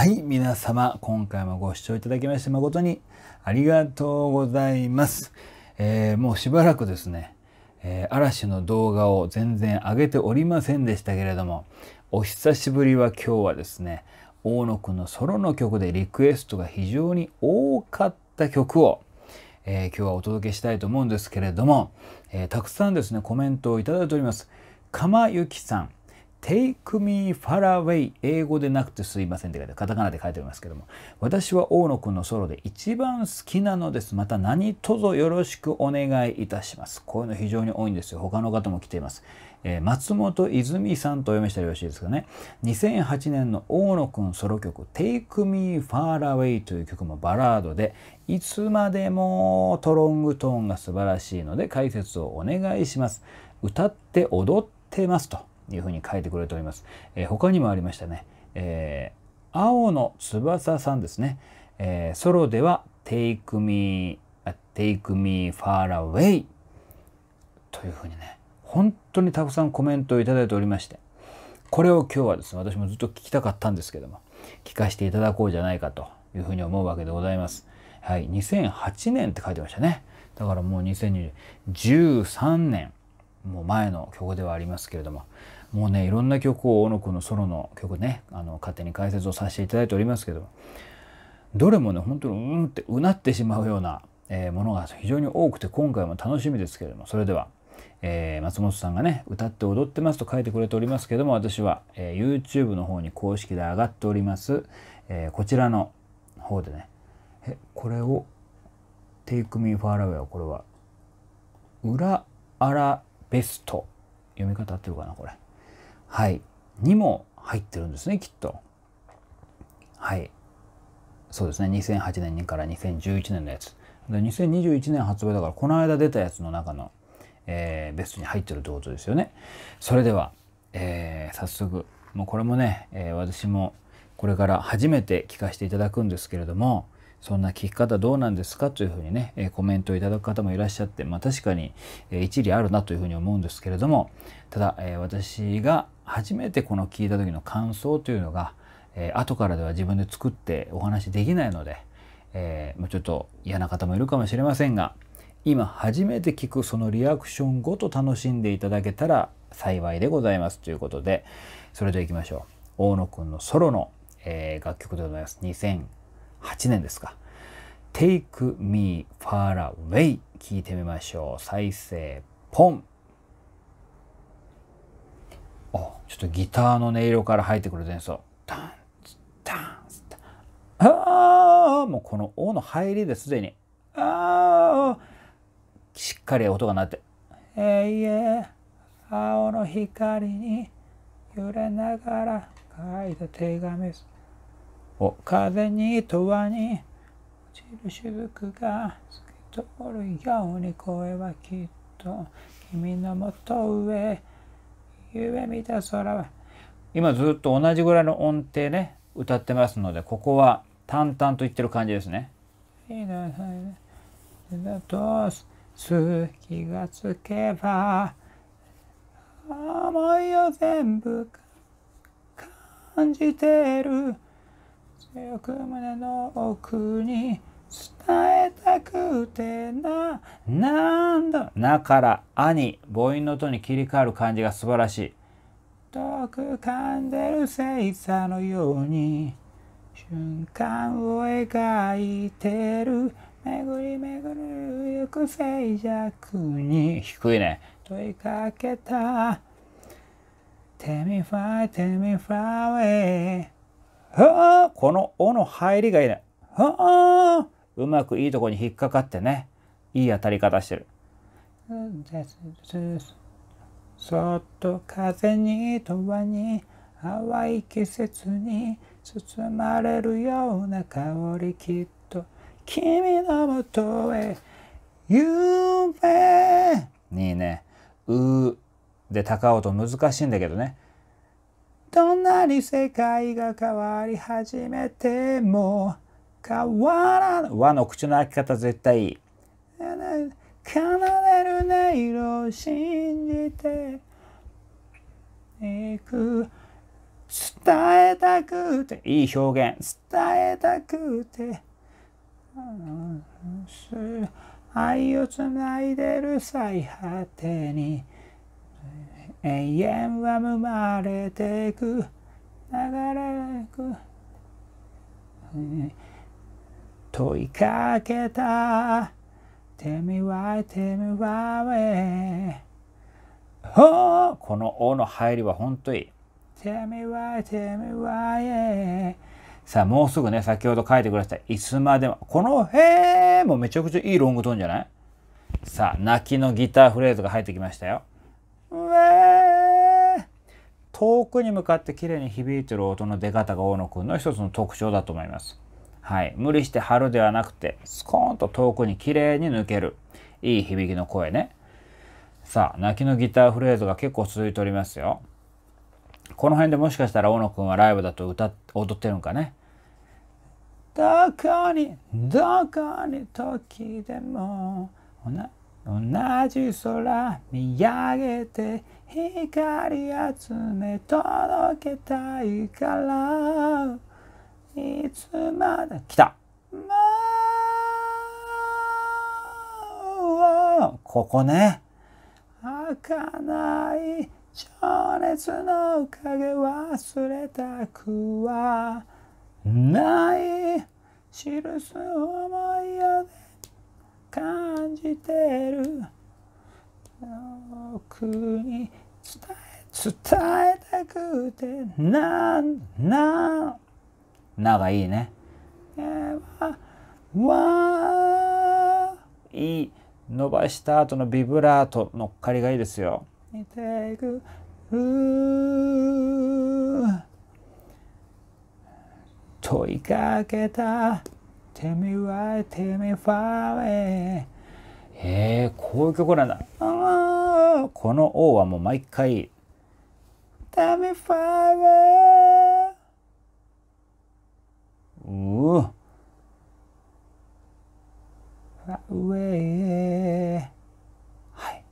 はい、皆様、今回もご視聴いただきまして誠にありがとうございます。えー、もうしばらくですね、えー、嵐の動画を全然上げておりませんでしたけれども、お久しぶりは今日はですね、大野くんのソロの曲でリクエストが非常に多かった曲を、えー、今日はお届けしたいと思うんですけれども、えたくさんですね、コメントをいただいております。釜ゆきさん、Take me far away 英語でなくてすいませんって書いてカタカナで書いてありますけども私は大野くんのソロで一番好きなのですまた何卒よろしくお願いいたしますこういうの非常に多いんですよ他の方も来ています、えー、松本泉さんとお読みしたらよろしいですかね2008年の大野くんソロ曲 Take me far away という曲もバラードでいつまでもトロングトーンが素晴らしいので解説をお願いします歌って踊ってますというふうに書いてくれております。えー、他にもありましたね。えー、青の翼さんですね。えー、ソロでは Take me, Take me far away というふうにね、本当にたくさんコメントをいただいておりまして、これを今日はですね、私もずっと聞きたかったんですけども、聞かせていただこうじゃないかというふうに思うわけでございます。はい、2008年って書いてましたね。だからもう2013年もう前の曲ではありますけれども、もうねいろんな曲を大野くんのソロの曲ねあの勝手に解説をさせていただいておりますけどどれもね本当にうんってうなってしまうような、えー、ものが非常に多くて今回も楽しみですけれどもそれでは、えー、松本さんがね歌って踊ってますと書いてくれておりますけども私は、えー、YouTube の方に公式で上がっております、えこちらの方でねえこれを「Take Me Far Away」はこれは「裏あらベスト」読み方合ってるかなこれ。はい、にも入ってるんですね、きっと。はい。そうですね、2008年にから2011年のやつ。で2021年発売だから、この間出たやつの中の、えー、ベストに入ってるってことですよね。それでは、えー、早速、もうこれもね、えー、私もこれから初めて聞かせていただくんですけれども、そんな聞き方どうなんですかというふうにね、えコメントをいただく方もいらっしゃって、まあ確かに、え一理あるなというふうに思うんですけれども、ただ、え私が初めてこの聞いた時の感想というのが、えー、後からでは自分で作ってお話できないので、えー、ちょっと嫌な方もいるかもしれませんが今初めて聞くそのリアクションごと楽しんでいただけたら幸いでございますということでそれでは行きましょう大野くんのソロの、えー、楽曲でございます2008年ですか Take Me Far Away 聞いてみましょう再生ポンちょっとギターの音色から入ってくる前奏。ダン、ダン、タン。ああもうこの音の入りですでに。ああしっかり音が鳴って。えいえ、青の光に揺れながら書いた手紙お、風にとわに落ちる雫が透き通るように声はきっと君のもとへ。夢見た空は今ずっと同じぐらいの音程ね歌ってますのでここは淡々と言ってる感じですね。ときがつけば思いを全部感じてる強く胸の奥に伝えたくてな、なんだ。なからあに母音の音に切り替わる感じが素晴らしい。遠く噛んでる星座のように瞬間を描いてる巡り巡るゆく静寂に低いね問いかけたテミファイ、テミファ t e l この「お」の入りがいいね。はあうまくいいとこに引っかかってねいい当たり方してる。そっと風にとわに淡い季節に包まれるような香りきっと君のもとへ夢にね「う」で高音難しいんだけどねどんなに世界が変わり始めても変わらな和の口の開き方絶対いい。奏でる音色を信じていく。伝えたくて、いい表現。伝えたくて。愛をつないでる最果てに永遠は生まれてく流れく、問いかけたてみわ l てみわ h この「お」の入りは本当いい。Tell me w h さあもうすぐね先ほど書いてください。いつまでもこの「へ」もめちゃくちゃいいロングトーンじゃないさあ泣きのギターフレーズが入ってきましたよ。遠くに向かって綺麗に響いてる音の出方が大野くんの一つの特徴だと思います。はい、無理して貼るではなくてスコーンと遠くに綺麗に抜けるいい響きの声ねさあ泣きのギターフレーズが結構続いておりますよこの辺でもしかしたら小野くんはライブだと歌踊ってるんかねどこにどこに時でも同じ空見上げて光集め届けたいからいつまで来た。まあ、ここね。開かない情熱の影忘れたくはない記す思いを感じてる僕に伝え伝えたくてなんなん長いいね。わーいい伸ばした後のビブラート乗っかりがいいですよ。問いかけた t えー、こういう曲なんだ。この O はもう毎回うう上はい。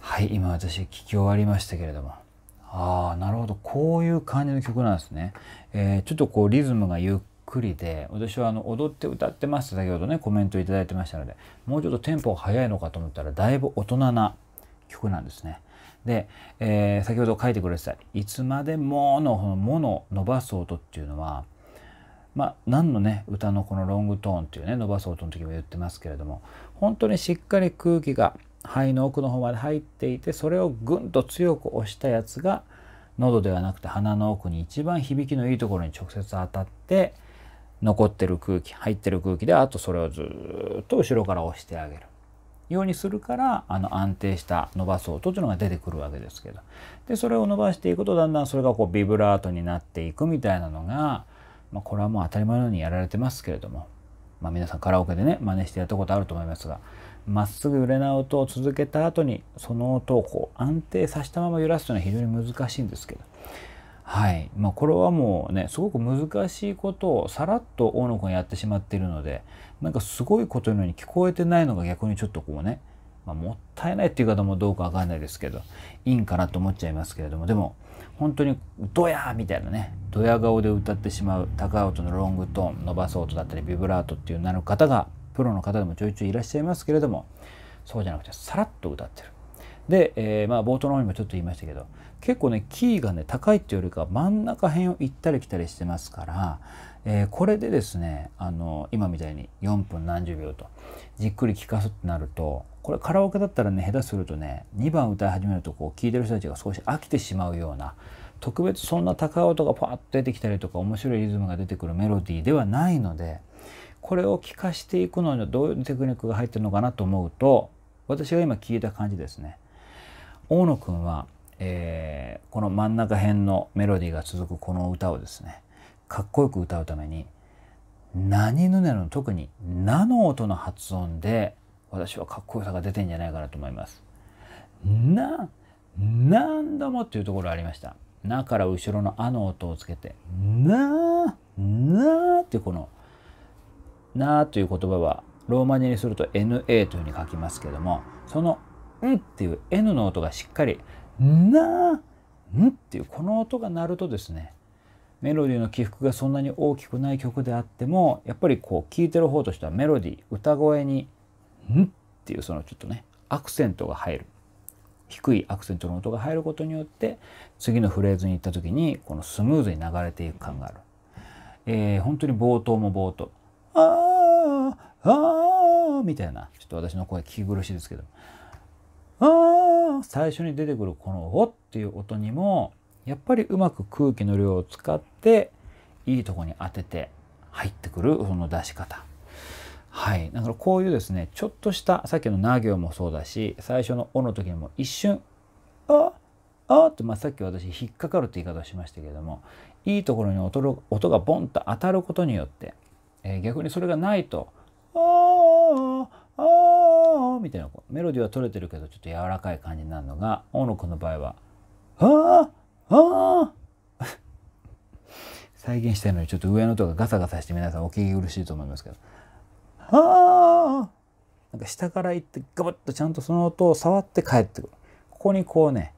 はい、今私聞き終わりましたけれども。ああ、なるほど。こういう感じの曲なんですね。えー、ちょっとこうリズムがゆっくりで、私はあの踊って歌ってます先ほどね、コメント頂いてましたので、もうちょっとテンポが速いのかと思ったら、だいぶ大人な曲なんですね。で、えー、先ほど書いてくれてた「いつまでも」の「も」の伸ばす音っていうのは、まあ、何のね歌のこのロングトーンっていうね伸ばす音の時も言ってますけれども本当にしっかり空気が肺の奥の方まで入っていてそれをぐんと強く押したやつが喉ではなくて鼻の奥に一番響きのいいところに直接当たって残ってる空気入ってる空気であとそれをずっと後ろから押してあげる。ようにするからあの安定した伸ばす音というのが出てくるわけですけどでそれを伸ばしていくとだんだんそれがこうビブラートになっていくみたいなのが、まあ、これはもう当たり前のようにやられてますけれども、まあ、皆さんカラオケでね真似してやったことあると思いますがまっすぐ揺れな音を続けた後にその音をこう安定させたまま揺らすというのは非常に難しいんですけど。はいまあ、これはもうねすごく難しいことをさらっと大野くんやってしまっているのでなんかすごいことのように聞こえてないのが逆にちょっとこうね、まあ、もったいないっていう方もどうかわかんないですけどいいんかなと思っちゃいますけれどもでも本当にドヤーみたいなねドヤ顔で歌ってしまう高音のロングトーン伸ばす音だったりビブラートっていうなる方がプロの方でもちょいちょいいらっしゃいますけれどもそうじゃなくてさらっと歌ってる。で、えー、まあ冒頭の方にもちょっと言いましたけど結構ねキーがね高いっていうよりか真ん中辺を行ったり来たりしてますから、えー、これでですねあの今みたいに4分何十秒とじっくり聴かすってなるとこれカラオケだったらね下手するとね2番歌い始めるとこう聴いてる人たちが少し飽きてしまうような特別そんな高い音がパッと出てきたりとか面白いリズムが出てくるメロディーではないのでこれを聴かしていくのにどういうテクニックが入ってるのかなと思うと私が今聞いた感じですね。大野くんは、えー、この真ん中辺のメロディーが続くこの歌をですねかっこよく歌うために「何ぬねの」特に「な」の音の発音で私はかっこよさが出てんじゃないかなと思います。な何度もっていうところありました。なから後ろのあの音をつけて、なー、なあ」ってこの、なーという言葉は、ローマ字にすると NA というふうに書きますけども、その、んっていう N の音がしっかり、なー、んっていうこの音が鳴るとですね、メロディーの起伏がそんなに大きくない曲であってもやっぱりこう聴いてる方としてはメロディー歌声に「ん?」っていうそのちょっとねアクセントが入る低いアクセントの音が入ることによって次のフレーズに行った時にこのスムーズに流れていく感がある。えー、本当に冒頭も冒頭「あーあー」みたいなちょっと私の声聞き苦しいですけど「あー」最初に出てくるこの「お」っていう音にもやっぱりうまく空気の量を使っていいとこに当てて入ってくるその出し方はい。だからこういうですね、ちょっとした、さっきのな行もそうだし、最初のおの時にも一瞬、ああって、まあ、さっき私引っかかるって言い方をしましたけども、いいところに音音がボンと当たることによって、えー、逆にそれがないと、ああああみたいな、メロディーは取れてるけど、ちょっと柔らかい感じになるのが、大野くんの場合は、ああああ 再現したいのにちょっと上の音がガサガサして皆さんお聞き苦しいと思いますけど。ああなんか下から行ってガバッとちゃんとその音を触って帰ってくる。ここにこうね、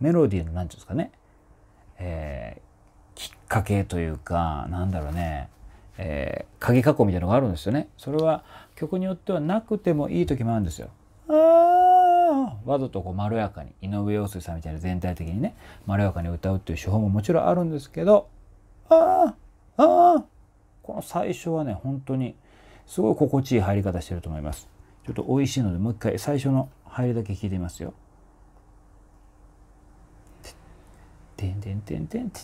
メロディーの何て言うんですかね、えー、きっかけというか、なんだろうね、えー、鍵加工みたいなのがあるんですよね。それは曲によってはなくてもいい時もあるんですよ。わざとこうまろやかに井上陽水さんみたいな全体的にねまろやかに歌うっていう手法ももちろんあるんですけどああああこの最初はね本当にすごい心地いい入り方してると思いますちょっと美味しいのでもう一回最初の入りだけ聞いてみますよてんてんてんてんてん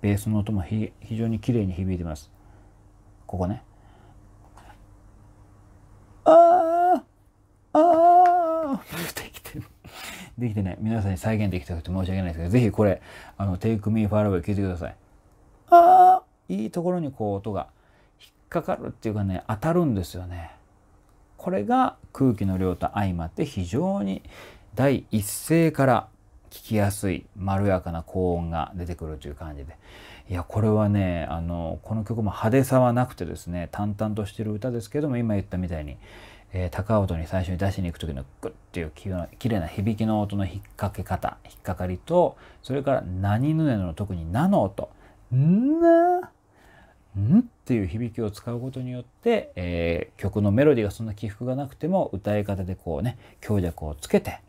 ベースの音も非常に綺麗に響いてますここねできてね、皆さんに再現できたくて申し訳ないですけど、ぜひこれ、あの、Take Me Far Away 聞いてください。ああいいところにこう音が引っかかるっていうかね、当たるんですよね。これが空気の量と相まって非常に第一声から聞きやすい、まろやかな高音が出てくるという感じで。いや、これはね、あの、この曲も派手さはなくてですね、淡々としてる歌ですけども、今言ったみたいに、えー、高音に最初に出しに行く時のグッっていうきれいな響きの音の引っ掛け方引っ掛かりとそれから「何ぬねの」特に「な」の音「んな」んっていう響きを使うことによって、えー、曲のメロディーがそんな起伏がなくても歌い方でこうね強弱をつけて、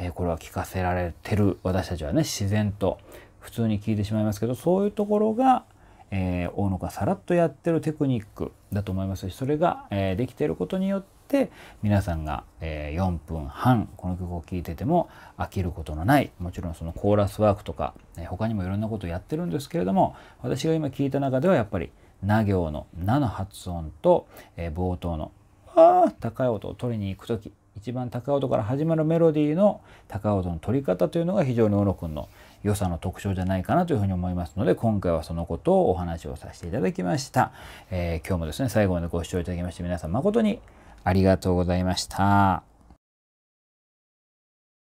えー、これは聴かせられてる私たちはね自然と普通に聴いてしまいますけどそういうところが、えー、大野がさらっとやってるテクニックだと思いますしそれが、えー、できてることによってって皆さんが、え4分半この曲を聴いてても飽きることのないもちろんそのコーラスワークとか、他にもいろんなことをやってるんですけれども私が今聞いた中ではやっぱり「な行」の「な」の発音と、え冒頭の「ああ、高い音を取りに行く時一番高い音から始まるメロディーの高い音の取り方というのが非常に小野くんの良さの特徴じゃないかなというふうに思いますので今回はそのことをお話をさせていただきました、えー、今日もですね最後までご視聴いただきまして皆さん誠にありがとうございました。